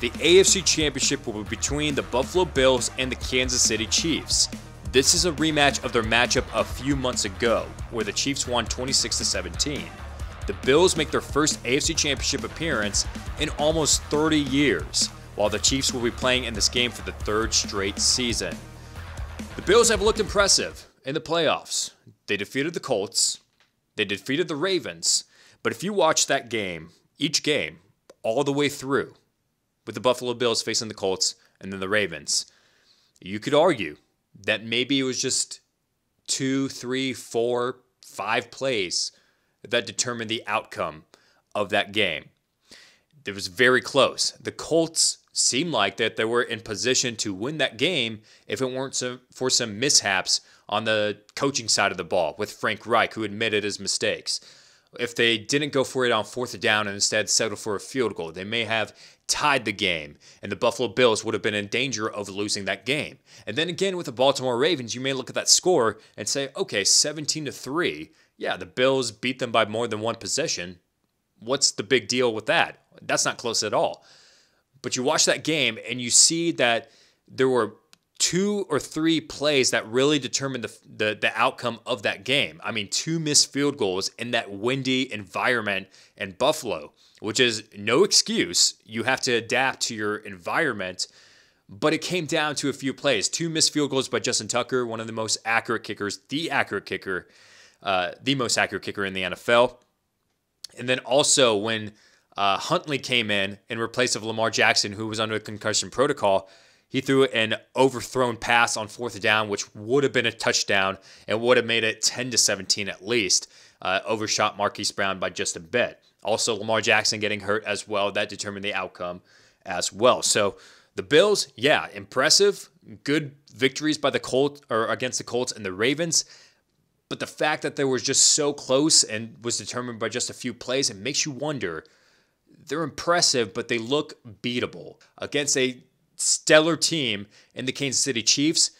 The AFC Championship will be between the Buffalo Bills and the Kansas City Chiefs. This is a rematch of their matchup a few months ago, where the Chiefs won 26 17. The Bills make their first AFC Championship appearance in almost 30 years, while the Chiefs will be playing in this game for the third straight season. The Bills have looked impressive in the playoffs. They defeated the Colts, they defeated the Ravens, but if you watch that game, each game, all the way through, with the Buffalo Bills facing the Colts and then the Ravens. You could argue that maybe it was just two, three, four, five plays that determined the outcome of that game. It was very close. The Colts seemed like that they were in position to win that game if it weren't for some mishaps on the coaching side of the ball with Frank Reich, who admitted his mistakes if they didn't go for it on fourth down and instead settled for a field goal. They may have tied the game, and the Buffalo Bills would have been in danger of losing that game. And then again with the Baltimore Ravens, you may look at that score and say, okay, 17 to 3. Yeah, the Bills beat them by more than one possession. What's the big deal with that? That's not close at all. But you watch that game and you see that there were two or three plays that really determined the, the, the outcome of that game. I mean, two missed field goals in that windy environment in Buffalo, which is no excuse. You have to adapt to your environment. But it came down to a few plays. Two missed field goals by Justin Tucker, one of the most accurate kickers, the accurate kicker, uh, the most accurate kicker in the NFL. And then also when uh, Huntley came in in replace of Lamar Jackson, who was under concussion protocol, he threw an overthrown pass on fourth down, which would have been a touchdown and would have made it 10 to 17 at least. Uh, overshot Marquise Brown by just a bit. Also, Lamar Jackson getting hurt as well. That determined the outcome as well. So the Bills, yeah, impressive. Good victories by the Colts or against the Colts and the Ravens. But the fact that they were just so close and was determined by just a few plays, it makes you wonder. They're impressive, but they look beatable against a stellar team in the Kansas City Chiefs,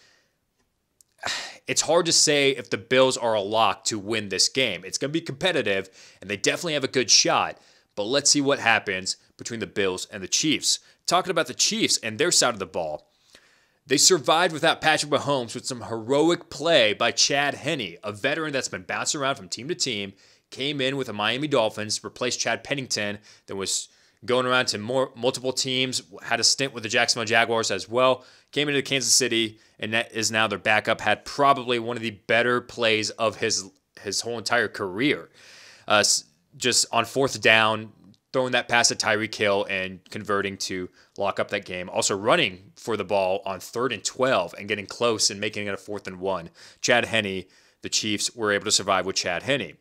it's hard to say if the Bills are a lock to win this game. It's going to be competitive, and they definitely have a good shot, but let's see what happens between the Bills and the Chiefs. Talking about the Chiefs and their side of the ball, they survived without Patrick Mahomes with some heroic play by Chad Henney, a veteran that's been bouncing around from team to team, came in with the Miami Dolphins, replaced Chad Pennington, that was going around to more multiple teams, had a stint with the Jacksonville Jaguars as well, came into Kansas City, and that is now their backup, had probably one of the better plays of his his whole entire career. Uh, just on fourth down, throwing that pass at Tyree Kill and converting to lock up that game. Also running for the ball on third and 12 and getting close and making it a fourth and one. Chad Henney, the Chiefs were able to survive with Chad Henney.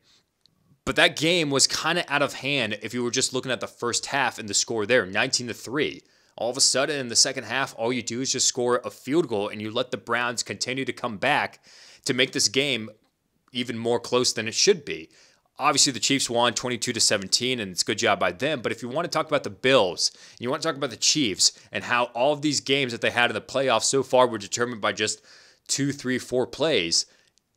But that game was kind of out of hand if you were just looking at the first half and the score there, 19 to 3. All of a sudden in the second half, all you do is just score a field goal and you let the Browns continue to come back to make this game even more close than it should be. Obviously, the Chiefs won 22 to 17, and it's a good job by them. But if you want to talk about the Bills, and you want to talk about the Chiefs, and how all of these games that they had in the playoffs so far were determined by just two, three, four plays,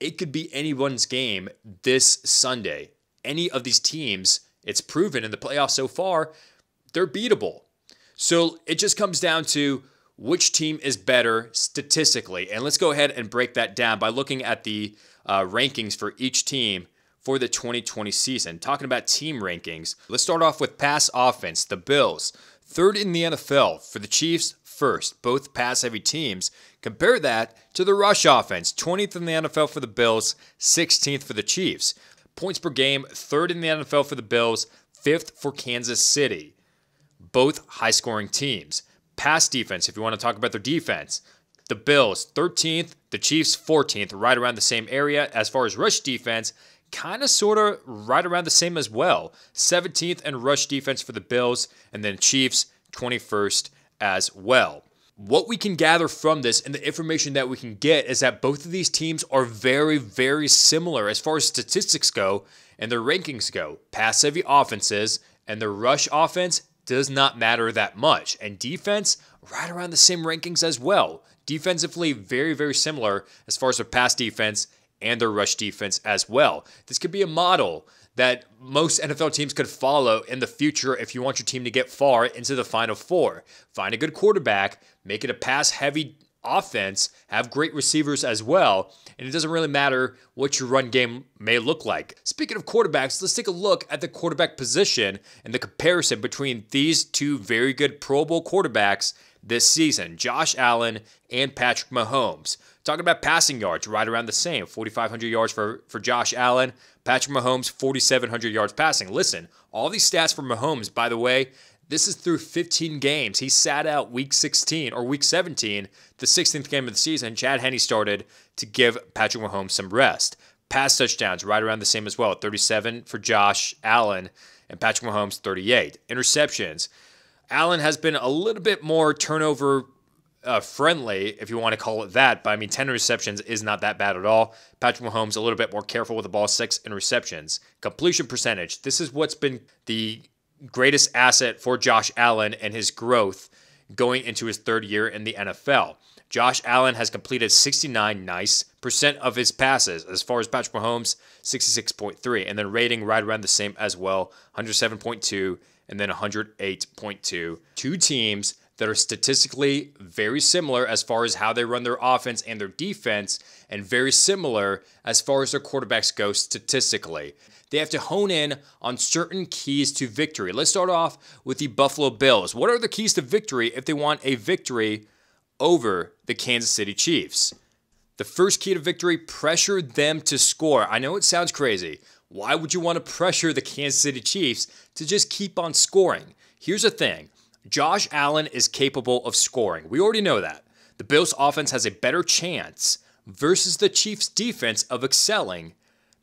it could be anyone's game this Sunday any of these teams, it's proven in the playoffs so far, they're beatable. So it just comes down to which team is better statistically. And let's go ahead and break that down by looking at the uh, rankings for each team for the 2020 season. Talking about team rankings, let's start off with pass offense. The Bills, third in the NFL for the Chiefs, first, both pass heavy teams. Compare that to the rush offense, 20th in the NFL for the Bills, 16th for the Chiefs points per game, third in the NFL for the Bills, fifth for Kansas City. Both high scoring teams. Pass defense, if you want to talk about their defense, the Bills 13th, the Chiefs 14th, right around the same area. As far as rush defense, kind of sort of right around the same as well. 17th and rush defense for the Bills, and then Chiefs 21st as well. What we can gather from this and the information that we can get is that both of these teams are very, very similar as far as statistics go and their rankings go. Pass heavy offenses and the rush offense does not matter that much. And defense, right around the same rankings as well. Defensively, very, very similar as far as their pass defense and their rush defense as well. This could be a model that most NFL teams could follow in the future if you want your team to get far into the final four. Find a good quarterback, make it a pass heavy offense, have great receivers as well, and it doesn't really matter what your run game may look like. Speaking of quarterbacks, let's take a look at the quarterback position and the comparison between these two very good Pro Bowl quarterbacks this season Josh Allen and Patrick Mahomes. Talking about passing yards, right around the same 4,500 yards for, for Josh Allen, Patrick Mahomes, 4,700 yards passing. Listen, all these stats for Mahomes, by the way, this is through 15 games. He sat out week 16 or week 17, the 16th game of the season. Chad Henney started to give Patrick Mahomes some rest. Pass touchdowns, right around the same as well 37 for Josh Allen and Patrick Mahomes, 38. Interceptions. Allen has been a little bit more turnover uh, friendly, if you want to call it that. But I mean, 10 receptions is not that bad at all. Patrick Mahomes, a little bit more careful with the ball, six in receptions. Completion percentage. This is what's been the greatest asset for Josh Allen and his growth going into his third year in the NFL. Josh Allen has completed 69 nice percent of his passes. As far as Patrick Mahomes, 66.3, and then rating right around the same as well, 107.2 and then 108.2. Two teams that are statistically very similar as far as how they run their offense and their defense, and very similar as far as their quarterbacks go statistically. They have to hone in on certain keys to victory. Let's start off with the Buffalo Bills. What are the keys to victory if they want a victory over the Kansas City Chiefs? The first key to victory pressure them to score. I know it sounds crazy. Why would you want to pressure the Kansas City Chiefs to just keep on scoring? Here's the thing Josh Allen is capable of scoring. We already know that. The Bills' offense has a better chance versus the Chiefs' defense of excelling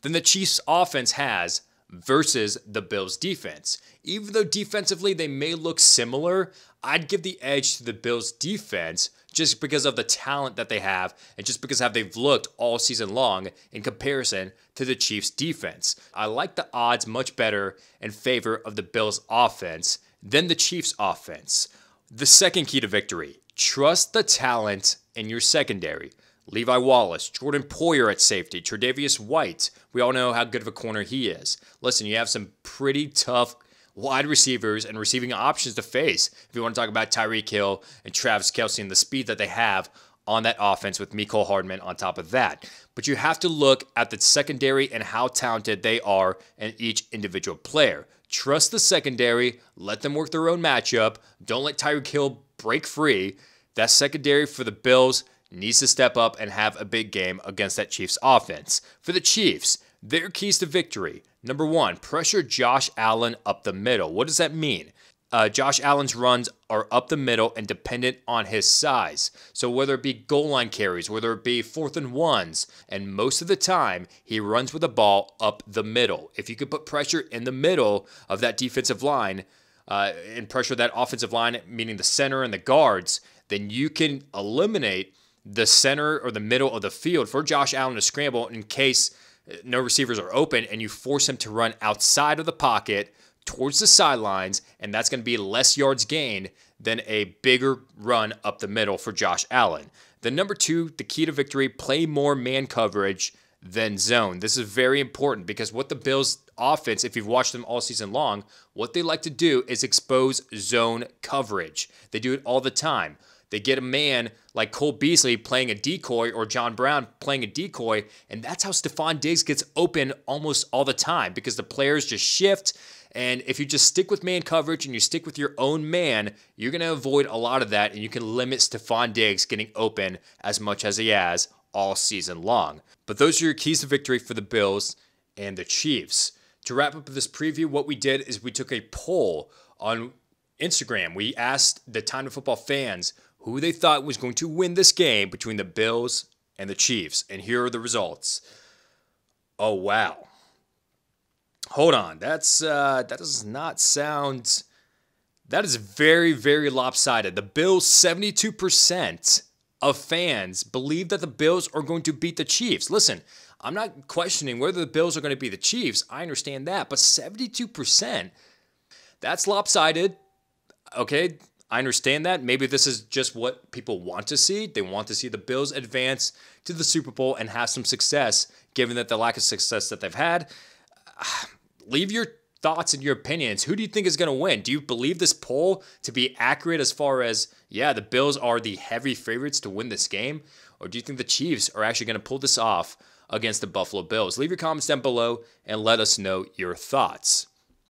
than the Chiefs' offense has versus the Bills' defense. Even though defensively they may look similar, I'd give the edge to the Bills' defense just because of the talent that they have and just because how they've looked all season long in comparison to the Chiefs' defense. I like the odds much better in favor of the Bills' offense then the Chiefs' offense. The second key to victory trust the talent in your secondary. Levi Wallace, Jordan Poyer at safety, Tredavious White. We all know how good of a corner he is. Listen, you have some pretty tough wide receivers and receiving options to face. If you want to talk about Tyreek Hill and Travis Kelsey and the speed that they have on that offense with Miko Hardman on top of that. But you have to look at the secondary and how talented they are in each individual player. Trust the secondary. Let them work their own matchup. Don't let Tyreek Hill break free. That secondary for the Bills needs to step up and have a big game against that Chiefs offense. For the Chiefs, their keys to victory. Number one, pressure Josh Allen up the middle. What does that mean? uh, Josh Allen's runs are up the middle and dependent on his size. So whether it be goal line carries, whether it be fourth and ones, and most of the time he runs with the ball up the middle. If you could put pressure in the middle of that defensive line uh, and pressure that offensive line, meaning the center and the guards, then you can eliminate the center or the middle of the field for Josh Allen to scramble in case uh, no receivers are open and you force him to run outside of the pocket towards the sidelines, and that's going to be less yards gained than a bigger run up the middle for Josh Allen. The number two, the key to victory, play more man coverage than zone. This is very important because what the Bills offense, if you've watched them all season long, what they like to do is expose zone coverage. They do it all the time. They get a man like Cole Beasley playing a decoy or John Brown playing a decoy. And that's how Stephon Diggs gets open almost all the time because the players just shift. And if you just stick with man coverage and you stick with your own man, you're going to avoid a lot of that and you can limit Stephon Diggs getting open as much as he has all season long. But those are your keys to victory for the Bills and the Chiefs. To wrap up this preview, what we did is we took a poll on Instagram. We asked the Time to Football fans who they thought was going to win this game between the Bills and the Chiefs. And here are the results. Oh, wow. Hold on. That's uh, That does not sound. That is very, very lopsided. The Bills, 72% of fans believe that the Bills are going to beat the Chiefs. Listen, I'm not questioning whether the Bills are going to beat the Chiefs. I understand that. But 72%, that's lopsided. Okay, I understand that. Maybe this is just what people want to see. They want to see the Bills advance to the Super Bowl and have some success, given that the lack of success that they've had. Leave your thoughts and your opinions. Who do you think is going to win? Do you believe this poll to be accurate as far as, yeah, the Bills are the heavy favorites to win this game? Or do you think the Chiefs are actually going to pull this off against the Buffalo Bills? Leave your comments down below and let us know your thoughts.